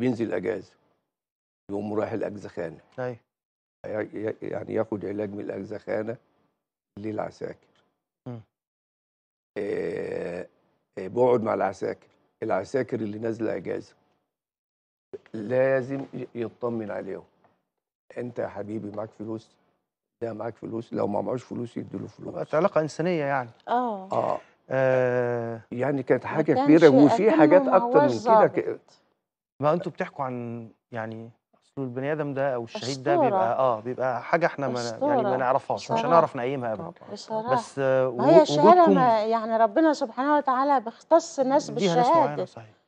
بينزل اجازه يقوم رايح الاجزخانه ايوه يعني ياخد علاج من الاجزخانه للعساكر آه بقعد مع العساكر العساكر اللي نازله اجازه لازم يطمن عليهم انت يا حبيبي معاك فلوس ده معاك فلوس لو ما معوش فلوس يديله فلوس علاقه انسانيه يعني اه اه, آه. يعني كانت حاجه كبيره وفي حاجات اكتر من كده ما انتوا بتحكوا عن يعني اصل البني ادم ده او الشهيد ده بيبقى اه بيبقى حاجه احنا ما يعني ما نعرفهاش مش هنعرف نقيمها ابدا بس آه هي الشهاده يعني ربنا سبحانه وتعالى بيختص الناس بالشهاده ناس معينة صحيح.